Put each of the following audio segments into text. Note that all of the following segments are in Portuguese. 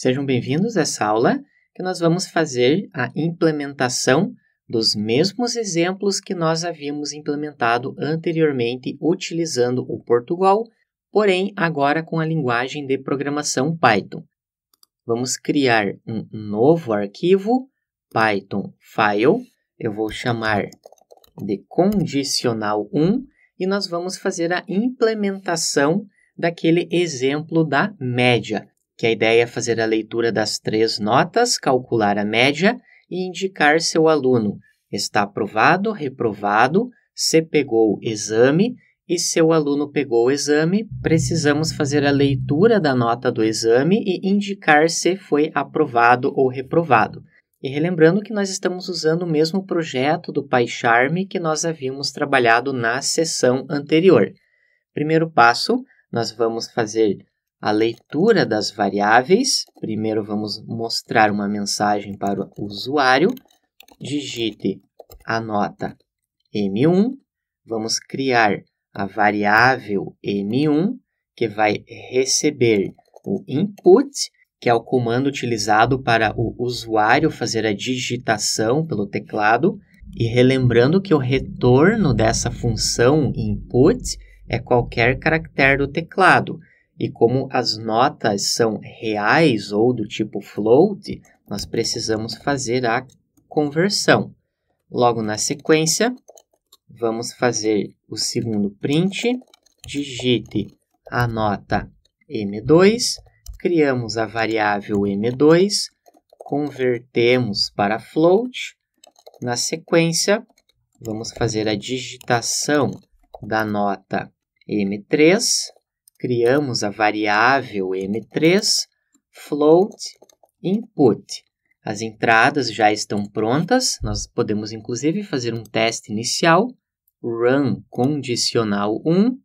Sejam bem-vindos a essa aula que nós vamos fazer a implementação dos mesmos exemplos que nós havíamos implementado anteriormente utilizando o Portugal, porém agora com a linguagem de programação Python. Vamos criar um novo arquivo Python file, eu vou chamar de condicional1 e nós vamos fazer a implementação daquele exemplo da média que a ideia é fazer a leitura das três notas, calcular a média e indicar seu aluno. Está aprovado, reprovado, se pegou exame e seu aluno pegou o exame, precisamos fazer a leitura da nota do exame e indicar se foi aprovado ou reprovado. E relembrando que nós estamos usando o mesmo projeto do PyCharm que nós havíamos trabalhado na sessão anterior. Primeiro passo, nós vamos fazer a leitura das variáveis. Primeiro vamos mostrar uma mensagem para o usuário. Digite a nota M1. Vamos criar a variável M1, que vai receber o input, que é o comando utilizado para o usuário fazer a digitação pelo teclado. E relembrando que o retorno dessa função input é qualquer caractere do teclado. E como as notas são reais ou do tipo float, nós precisamos fazer a conversão. Logo na sequência, vamos fazer o segundo print, digite a nota M2, criamos a variável M2, convertemos para float. Na sequência, vamos fazer a digitação da nota M3, criamos a variável M3 float input. As entradas já estão prontas, nós podemos inclusive fazer um teste inicial, run condicional 1,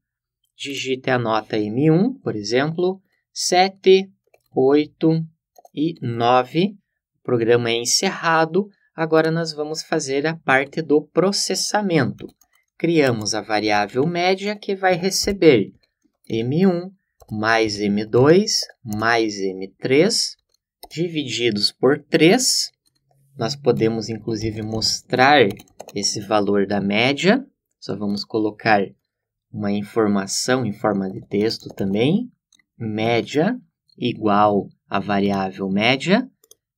digite a nota M1, por exemplo, 7, 8 e 9. O programa é encerrado, agora nós vamos fazer a parte do processamento. Criamos a variável média que vai receber M1 mais M2 mais M3 divididos por 3. Nós podemos, inclusive, mostrar esse valor da média. Só vamos colocar uma informação em forma de texto também. Média igual a variável média.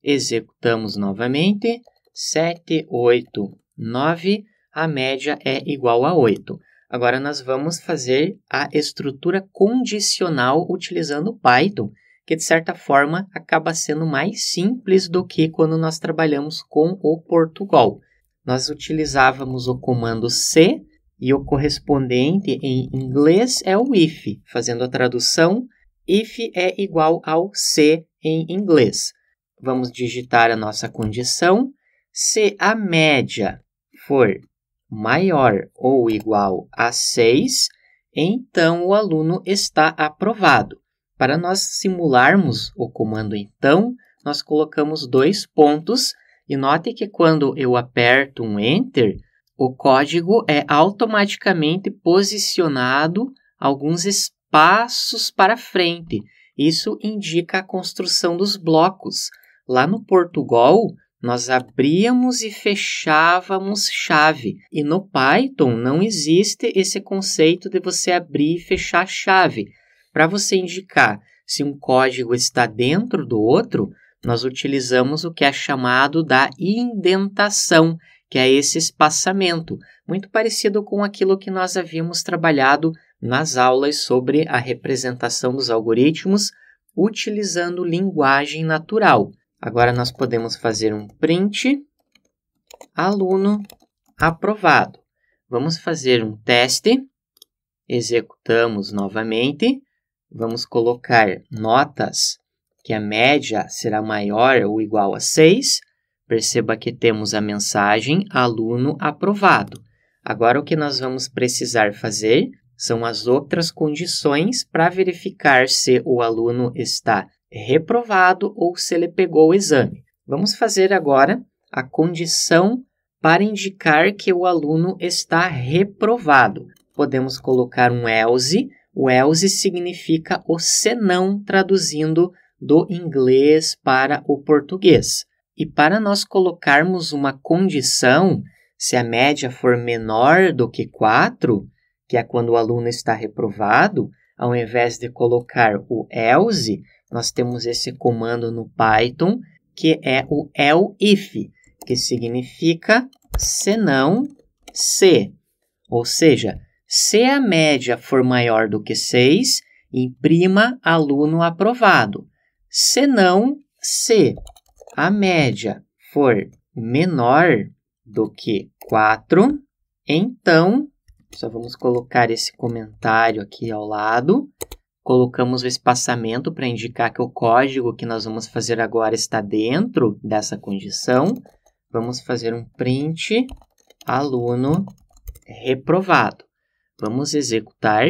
Executamos novamente. 7, 8, 9. A média é igual a 8. Agora nós vamos fazer a estrutura condicional utilizando Python, que de certa forma acaba sendo mais simples do que quando nós trabalhamos com o Portugal. Nós utilizávamos o comando C e o correspondente em inglês é o if, fazendo a tradução, if é igual ao C em inglês. Vamos digitar a nossa condição. Se a média for maior ou igual a 6, então o aluno está aprovado. Para nós simularmos o comando então, nós colocamos dois pontos e note que quando eu aperto um Enter, o código é automaticamente posicionado alguns espaços para frente. Isso indica a construção dos blocos. Lá no Portugal, nós abríamos e fechávamos chave. E no Python não existe esse conceito de você abrir e fechar chave. Para você indicar se um código está dentro do outro, nós utilizamos o que é chamado da indentação, que é esse espaçamento, muito parecido com aquilo que nós havíamos trabalhado nas aulas sobre a representação dos algoritmos utilizando linguagem natural. Agora nós podemos fazer um print aluno aprovado. Vamos fazer um teste. Executamos novamente. Vamos colocar notas que a média será maior ou igual a 6. Perceba que temos a mensagem aluno aprovado. Agora o que nós vamos precisar fazer são as outras condições para verificar se o aluno está reprovado ou se ele pegou o exame. Vamos fazer agora a condição para indicar que o aluno está reprovado. Podemos colocar um else. O else significa o senão, traduzindo do inglês para o português. E para nós colocarmos uma condição, se a média for menor do que 4, que é quando o aluno está reprovado, ao invés de colocar o else, nós temos esse comando no Python, que é o elif, que significa senão se. Ou seja, se a média for maior do que 6, imprima aluno aprovado. Senão, se a média for menor do que 4, então, só vamos colocar esse comentário aqui ao lado colocamos o espaçamento para indicar que o código que nós vamos fazer agora está dentro dessa condição. Vamos fazer um print aluno reprovado. Vamos executar.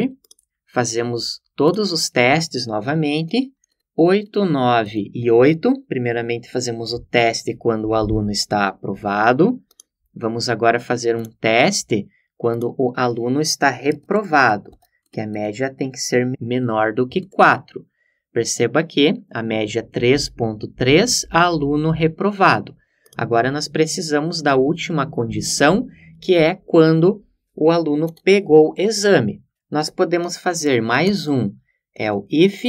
Fazemos todos os testes novamente. 8, 9 e 8. Primeiramente, fazemos o teste quando o aluno está aprovado. Vamos agora fazer um teste quando o aluno está reprovado que a média tem que ser menor do que 4. Perceba que a média é 3.3, aluno reprovado. Agora nós precisamos da última condição, que é quando o aluno pegou o exame. Nós podemos fazer mais um, é o if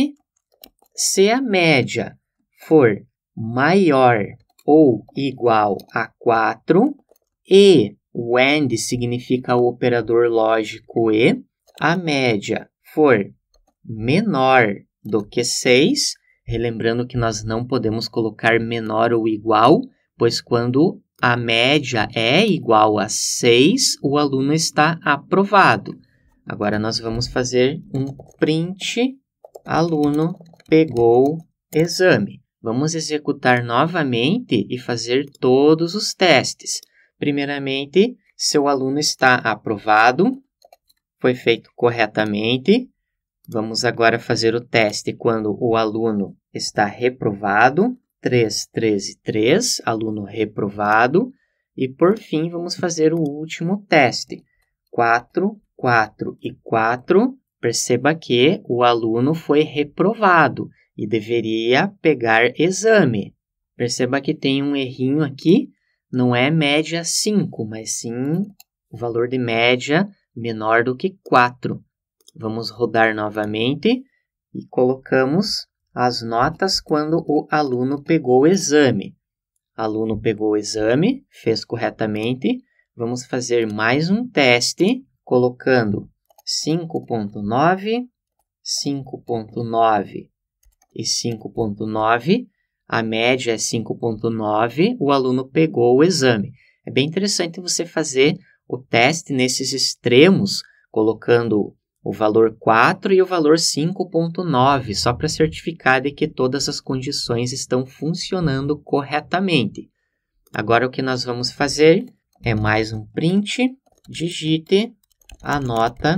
se a média for maior ou igual a 4 e o AND significa o operador lógico E, a média for menor do que 6, relembrando que nós não podemos colocar menor ou igual, pois quando a média é igual a 6, o aluno está aprovado. Agora nós vamos fazer um print aluno pegou exame. Vamos executar novamente e fazer todos os testes. Primeiramente, seu aluno está aprovado, foi feito corretamente. Vamos agora fazer o teste quando o aluno está reprovado. 3, 13, 3, aluno reprovado. E por fim, vamos fazer o último teste. 4, 4 e 4. Perceba que o aluno foi reprovado e deveria pegar exame. Perceba que tem um errinho aqui, não é média 5, mas sim o valor de média menor do que 4. Vamos rodar novamente e colocamos as notas quando o aluno pegou o exame. Aluno pegou o exame, fez corretamente. Vamos fazer mais um teste colocando 5.9, 5.9 e 5.9. A média é 5.9, o aluno pegou o exame. É bem interessante você fazer o teste nesses extremos, colocando o valor 4 e o valor 5.9, só para certificar de que todas as condições estão funcionando corretamente. Agora o que nós vamos fazer é mais um print, digite a nota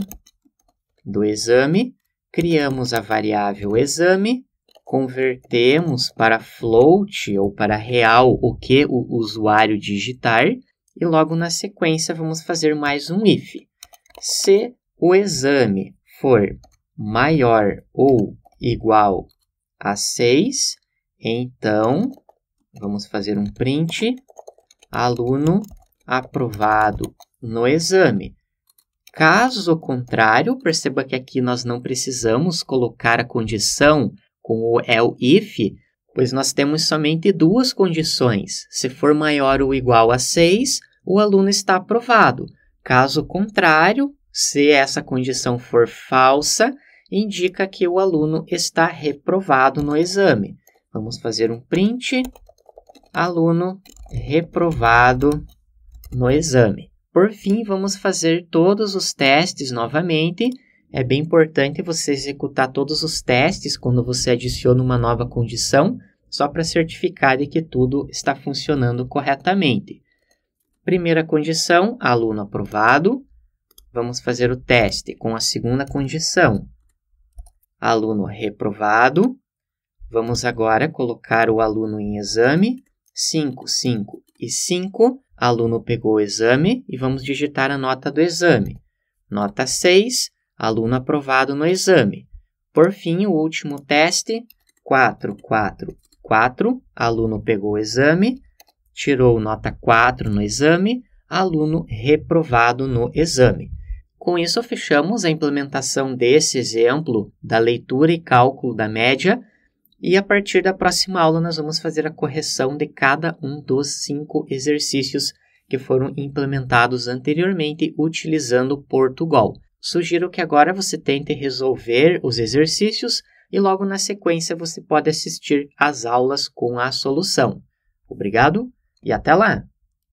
do exame, criamos a variável exame, convertemos para float ou para real o que o usuário digitar e logo na sequência vamos fazer mais um if. Se o exame for maior ou igual a 6, então vamos fazer um print, aluno aprovado no exame. Caso contrário, perceba que aqui nós não precisamos colocar a condição com o el é if, pois nós temos somente duas condições. Se for maior ou igual a 6, o aluno está aprovado. Caso contrário, se essa condição for falsa, indica que o aluno está reprovado no exame. Vamos fazer um print. Aluno reprovado no exame. Por fim, vamos fazer todos os testes novamente. É bem importante você executar todos os testes quando você adiciona uma nova condição, só para certificar de que tudo está funcionando corretamente. Primeira condição, aluno aprovado. Vamos fazer o teste com a segunda condição, aluno reprovado. Vamos agora colocar o aluno em exame. 5, 5 e 5. Aluno pegou o exame e vamos digitar a nota do exame. Nota 6, aluno aprovado no exame. Por fim, o último teste, 4, 4, 4. Aluno pegou o exame, tirou nota 4 no exame, aluno reprovado no exame. Com isso, fechamos a implementação desse exemplo da leitura e cálculo da média, e a partir da próxima aula nós vamos fazer a correção de cada um dos cinco exercícios que foram implementados anteriormente utilizando Portugal. Sugiro que agora você tente resolver os exercícios e logo na sequência você pode assistir às aulas com a solução. Obrigado! E até lá!